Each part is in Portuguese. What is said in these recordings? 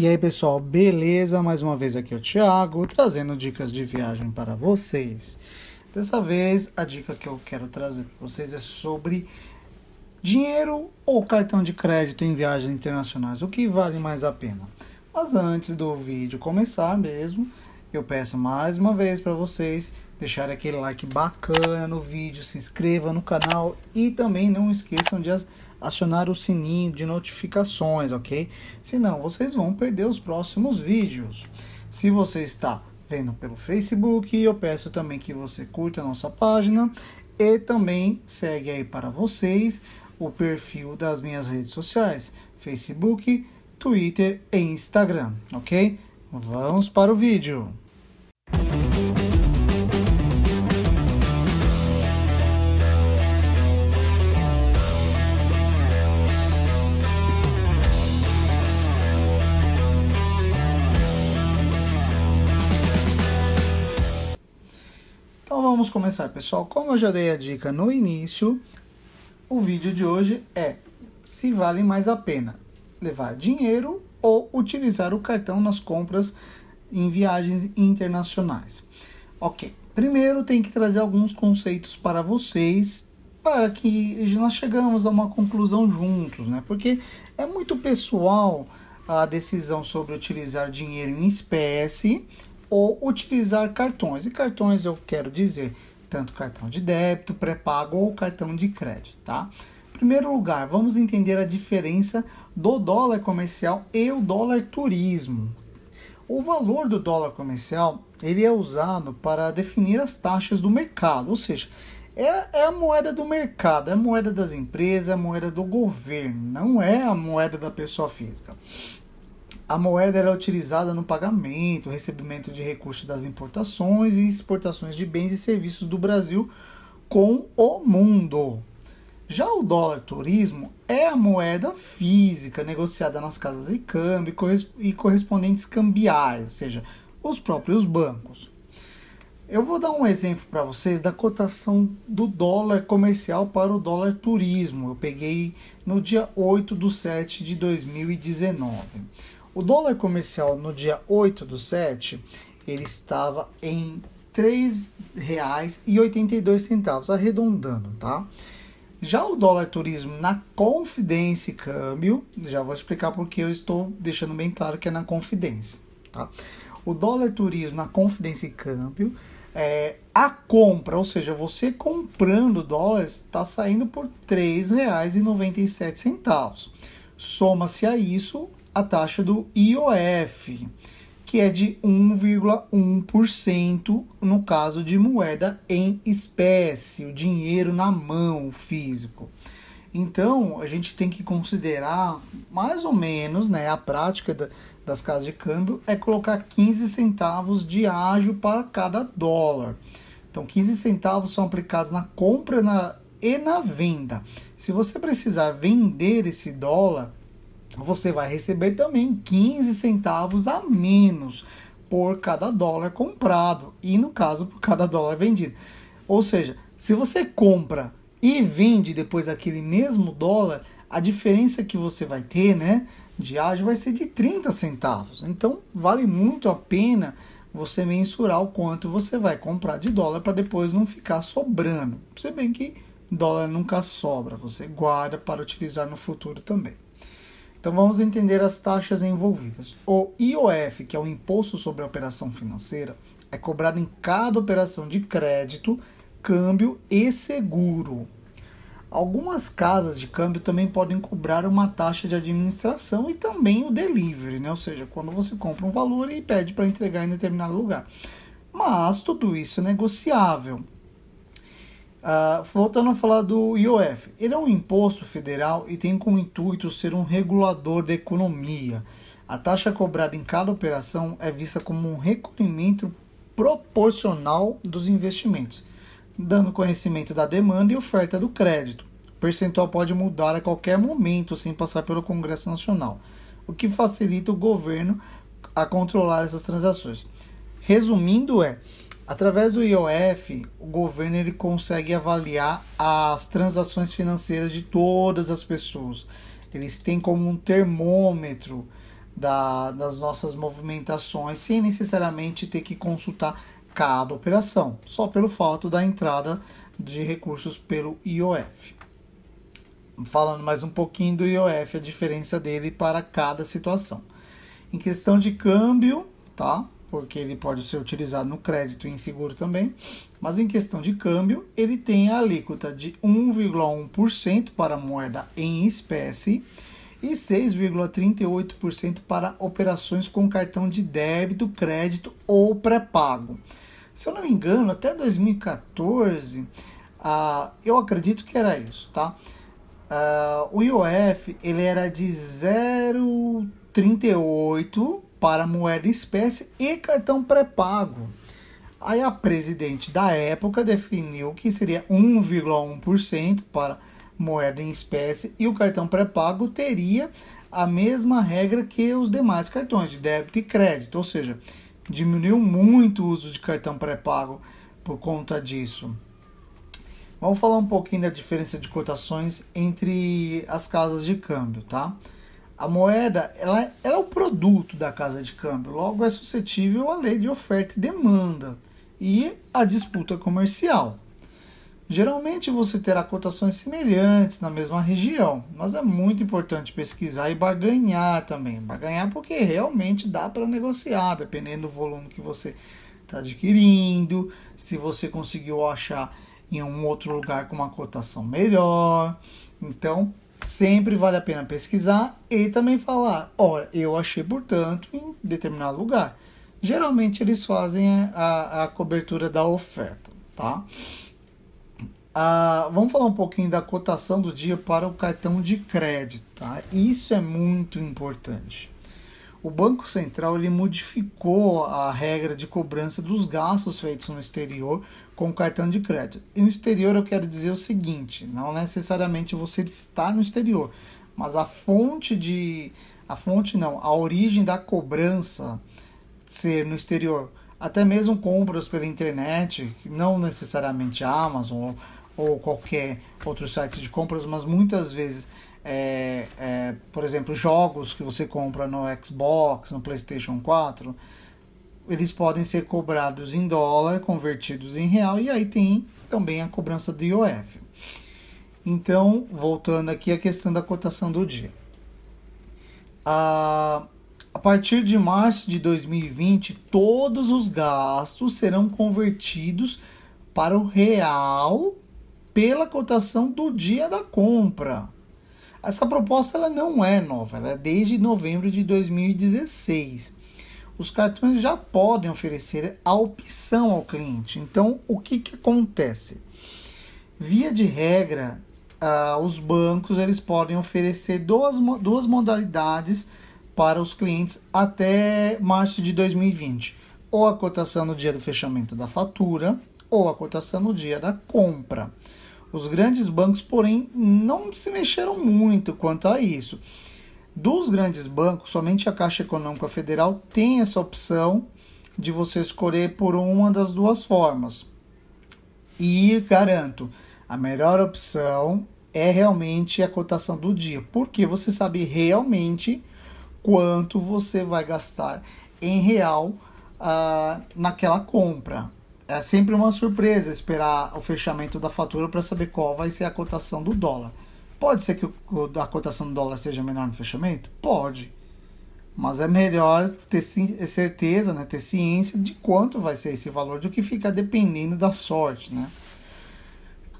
E aí, pessoal, beleza? Mais uma vez aqui é o Thiago, trazendo dicas de viagem para vocês. Dessa vez, a dica que eu quero trazer para vocês é sobre dinheiro ou cartão de crédito em viagens internacionais, o que vale mais a pena. Mas antes do vídeo começar mesmo, eu peço mais uma vez para vocês deixarem aquele like bacana no vídeo, se inscreva no canal e também não esqueçam de as acionar o sininho de notificações, ok? Senão vocês vão perder os próximos vídeos. Se você está vendo pelo Facebook, eu peço também que você curta a nossa página e também segue aí para vocês o perfil das minhas redes sociais, Facebook, Twitter e Instagram, ok? Vamos para o vídeo. vamos começar, pessoal. Como eu já dei a dica no início, o vídeo de hoje é se vale mais a pena levar dinheiro ou utilizar o cartão nas compras em viagens internacionais. Ok, primeiro tem que trazer alguns conceitos para vocês para que nós chegamos a uma conclusão juntos, né? Porque é muito pessoal a decisão sobre utilizar dinheiro em espécie ou utilizar cartões. E cartões eu quero dizer tanto cartão de débito, pré-pago ou cartão de crédito, tá? Em primeiro lugar, vamos entender a diferença do dólar comercial e o dólar turismo. O valor do dólar comercial ele é usado para definir as taxas do mercado, ou seja, é, é a moeda do mercado, é a moeda das empresas, é a moeda do governo, não é a moeda da pessoa física a moeda era utilizada no pagamento, recebimento de recursos das importações e exportações de bens e serviços do Brasil com o mundo. Já o dólar turismo é a moeda física negociada nas casas de câmbio e correspondentes cambiais, ou seja, os próprios bancos. Eu vou dar um exemplo para vocês da cotação do dólar comercial para o dólar turismo. Eu peguei no dia 8 do 7 de 2019. O dólar comercial no dia 8 do 7, ele estava em R$ 3,82, arredondando, tá? Já o dólar turismo na Confidência e Câmbio, já vou explicar porque eu estou deixando bem claro que é na Confidência, tá? O dólar turismo na Confidência e Câmbio, é, a compra, ou seja, você comprando dólares, está saindo por R$ 3,97. Soma-se a isso a taxa do IOF, que é de 1,1% no caso de moeda em espécie, o dinheiro na mão, físico. Então, a gente tem que considerar, mais ou menos, né, a prática da, das casas de câmbio é colocar 15 centavos de ágio para cada dólar. Então, 15 centavos são aplicados na compra na, e na venda. Se você precisar vender esse dólar, você vai receber também 15 centavos a menos por cada dólar comprado e no caso por cada dólar vendido. Ou seja, se você compra e vende depois aquele mesmo dólar, a diferença que você vai ter, né, de ágio vai ser de 30 centavos. Então, vale muito a pena você mensurar o quanto você vai comprar de dólar para depois não ficar sobrando. Se bem que dólar nunca sobra, você guarda para utilizar no futuro também. Então vamos entender as taxas envolvidas. O IOF, que é o Imposto sobre a Operação Financeira, é cobrado em cada operação de crédito, câmbio e seguro. Algumas casas de câmbio também podem cobrar uma taxa de administração e também o delivery, né? ou seja, quando você compra um valor e pede para entregar em determinado lugar. Mas tudo isso é negociável. Ah, voltando a falar do IOF, ele é um imposto federal e tem como intuito ser um regulador da economia. A taxa cobrada em cada operação é vista como um recolhimento proporcional dos investimentos, dando conhecimento da demanda e oferta do crédito. O percentual pode mudar a qualquer momento sem passar pelo Congresso Nacional, o que facilita o governo a controlar essas transações. Resumindo, é Através do IOF, o governo ele consegue avaliar as transações financeiras de todas as pessoas. Eles têm como um termômetro da, das nossas movimentações, sem necessariamente ter que consultar cada operação, só pelo fato da entrada de recursos pelo IOF. Falando mais um pouquinho do IOF, a diferença dele para cada situação. Em questão de câmbio, tá? porque ele pode ser utilizado no crédito e em seguro também, mas em questão de câmbio, ele tem a alíquota de 1,1% para moeda em espécie e 6,38% para operações com cartão de débito, crédito ou pré-pago. Se eu não me engano, até 2014, ah, eu acredito que era isso, tá? Ah, o IOF ele era de 0,38 para moeda em espécie e cartão pré-pago. Aí a presidente da época definiu que seria 1,1% para moeda em espécie e o cartão pré-pago teria a mesma regra que os demais cartões de débito e crédito, ou seja, diminuiu muito o uso de cartão pré-pago por conta disso. Vamos falar um pouquinho da diferença de cotações entre as casas de câmbio, tá? A moeda ela, ela é o produto da casa de câmbio, logo é suscetível à lei de oferta e demanda e à disputa comercial. Geralmente você terá cotações semelhantes na mesma região, mas é muito importante pesquisar e barganhar também. Barganhar porque realmente dá para negociar, dependendo do volume que você está adquirindo, se você conseguiu achar em um outro lugar com uma cotação melhor. Então, sempre vale a pena pesquisar e também falar, olha, eu achei portanto em determinado lugar. Geralmente eles fazem a, a cobertura da oferta, tá? Ah, vamos falar um pouquinho da cotação do dia para o cartão de crédito, tá? Isso é muito importante. O Banco Central ele modificou a regra de cobrança dos gastos feitos no exterior com cartão de crédito. E no exterior eu quero dizer o seguinte: não necessariamente você está no exterior, mas a fonte de. A fonte não, a origem da cobrança ser no exterior. Até mesmo compras pela internet, não necessariamente Amazon ou, ou qualquer outro site de compras, mas muitas vezes é, é, por exemplo, jogos que você compra no Xbox, no PlayStation 4, eles podem ser cobrados em dólar, convertidos em real, e aí tem também a cobrança do IOF. Então, voltando aqui à questão da cotação do dia. A, a partir de março de 2020, todos os gastos serão convertidos para o real pela cotação do dia da compra. Essa proposta ela não é nova, ela é desde novembro de 2016 os cartões já podem oferecer a opção ao cliente. Então, o que, que acontece? Via de regra, ah, os bancos eles podem oferecer duas, duas modalidades para os clientes até março de 2020. Ou a cotação no dia do fechamento da fatura, ou a cotação no dia da compra. Os grandes bancos, porém, não se mexeram muito quanto a isso. Dos grandes bancos, somente a Caixa Econômica Federal tem essa opção de você escolher por uma das duas formas. E garanto, a melhor opção é realmente a cotação do dia, porque você sabe realmente quanto você vai gastar em real uh, naquela compra. É sempre uma surpresa esperar o fechamento da fatura para saber qual vai ser a cotação do dólar. Pode ser que o, a cotação do dólar seja menor no fechamento? Pode. Mas é melhor ter certeza, né, ter ciência de quanto vai ser esse valor do que ficar dependendo da sorte. Né?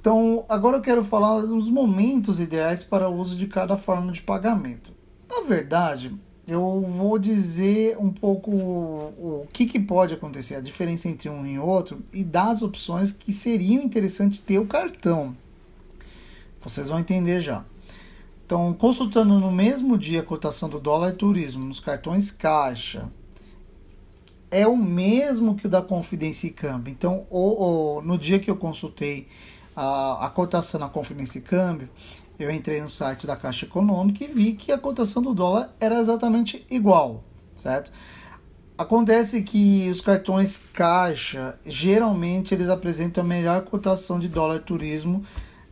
Então, agora eu quero falar dos momentos ideais para o uso de cada forma de pagamento. Na verdade, eu vou dizer um pouco o, que, que pode acontecer, a diferença entre um e outro e das opções que seriam interessante ter o cartão. Vocês vão entender já. Então, consultando no mesmo dia a cotação do dólar turismo nos cartões caixa, é o mesmo que o da Confidência e Câmbio. Então, o no dia que eu consultei a, a cotação na Confidência e Câmbio, eu entrei no site da Caixa Econômica e vi que a cotação do dólar era exatamente igual, certo? Acontece que os cartões caixa, geralmente eles apresentam a melhor cotação de dólar turismo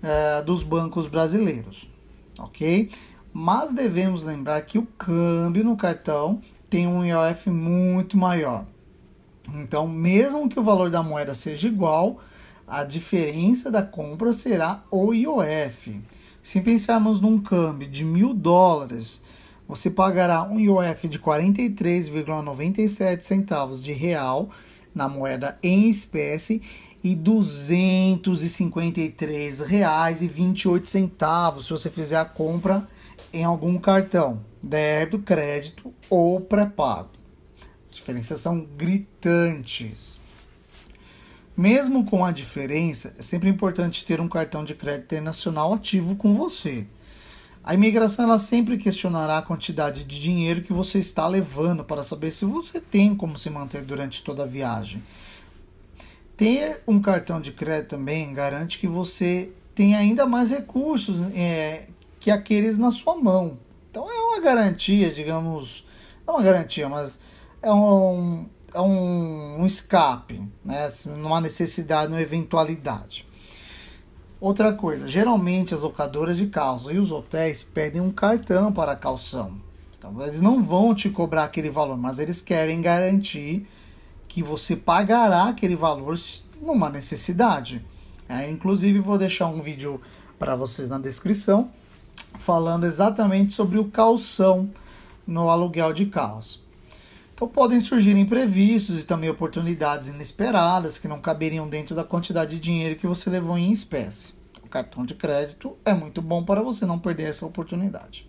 uh, dos bancos brasileiros, ok? Mas devemos lembrar que o câmbio no cartão tem um IOF muito maior. Então, mesmo que o valor da moeda seja igual, a diferença da compra será o IOF. Se pensarmos num câmbio de mil dólares, você pagará um IOF de 43,97 centavos de real na moeda em espécie e duzentos e cinquenta e três reais e vinte e oito centavos se você fizer a compra em algum cartão débito crédito ou pré-pago as diferenças são gritantes mesmo com a diferença é sempre importante ter um cartão de crédito internacional ativo com você a imigração ela sempre questionará a quantidade de dinheiro que você está levando para saber se você tem como se manter durante toda a viagem ter um cartão de crédito também garante que você tem ainda mais recursos é, que aqueles na sua mão. Então é uma garantia, digamos, não uma garantia, mas é um, é um, um escape, né? numa necessidade, numa eventualidade. Outra coisa, geralmente as locadoras de carros e os hotéis pedem um cartão para a calção. Então, eles não vão te cobrar aquele valor, mas eles querem garantir que você pagará aquele valor numa necessidade. É, inclusive, vou deixar um vídeo para vocês na descrição falando exatamente sobre o calção no aluguel de carros. Então podem surgir imprevistos e também oportunidades inesperadas que não caberiam dentro da quantidade de dinheiro que você levou em espécie. O cartão de crédito é muito bom para você não perder essa oportunidade.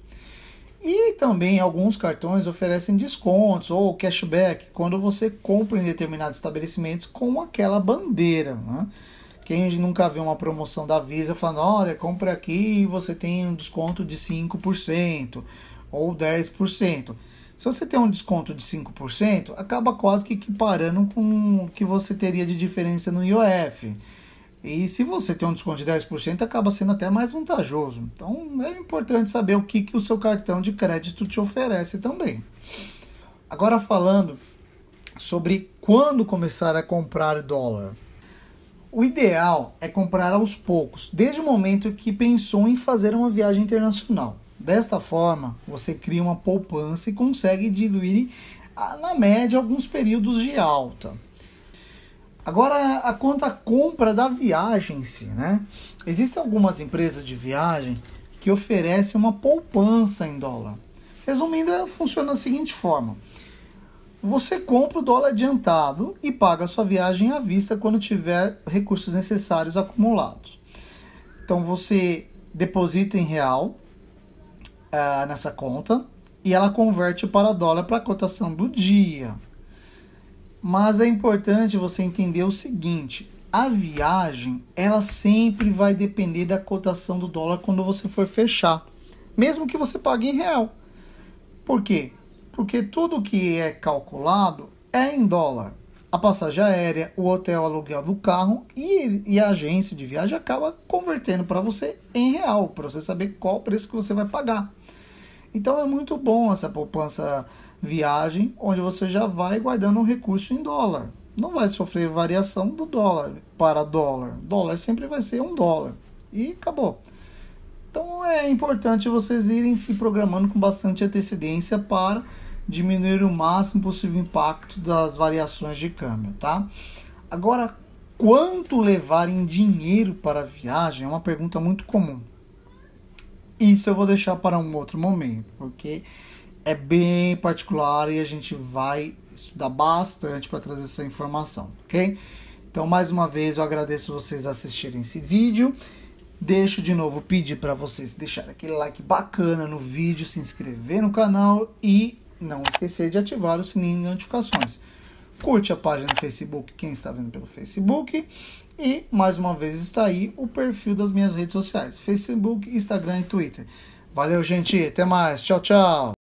E também alguns cartões oferecem descontos ou cashback quando você compra em determinados estabelecimentos com aquela bandeira. Né? Quem nunca viu uma promoção da Visa falando, olha, compra aqui e você tem um desconto de 5% ou 10%. Se você tem um desconto de 5%, acaba quase que equiparando com o que você teria de diferença no IOF. E se você tem um desconto de 10%, acaba sendo até mais vantajoso. Então é importante saber o que, que o seu cartão de crédito te oferece também. Agora falando sobre quando começar a comprar dólar. O ideal é comprar aos poucos, desde o momento que pensou em fazer uma viagem internacional. Desta forma, você cria uma poupança e consegue diluir ah, na média alguns períodos de alta. Agora, a conta compra da viagem em si, né? Existem algumas empresas de viagem que oferecem uma poupança em dólar. Resumindo, funciona da seguinte forma. Você compra o dólar adiantado e paga a sua viagem à vista quando tiver recursos necessários acumulados. Então você deposita em real uh, nessa conta e ela converte para dólar para a cotação do dia. Mas é importante você entender o seguinte: a viagem ela sempre vai depender da cotação do dólar quando você for fechar, mesmo que você pague em real. Por quê? Porque tudo que é calculado é em dólar. A passagem aérea, o hotel, o aluguel do carro e, e a agência de viagem acaba convertendo para você em real, para você saber qual o preço que você vai pagar. Então é muito bom essa poupança viagem, onde você já vai guardando um recurso em dólar. Não vai sofrer variação do dólar para dólar. Dólar sempre vai ser um dólar. E acabou. Então é importante vocês irem se programando com bastante antecedência para diminuir o máximo possível impacto das variações de câmbio, tá? Agora, quanto levar em dinheiro para a viagem é uma pergunta muito comum. Isso eu vou deixar para um outro momento, ok? é bem particular e a gente vai estudar bastante para trazer essa informação, ok? Então, mais uma vez, eu agradeço vocês assistirem esse vídeo. Deixo de novo pedir para vocês deixar aquele like bacana no vídeo, se inscrever no canal e não esquecer de ativar o sininho de notificações. Curte a página no Facebook, quem está vendo pelo Facebook. E, mais uma vez, está aí o perfil das minhas redes sociais, Facebook, Instagram e Twitter. Valeu, gente. Até mais. Tchau, tchau.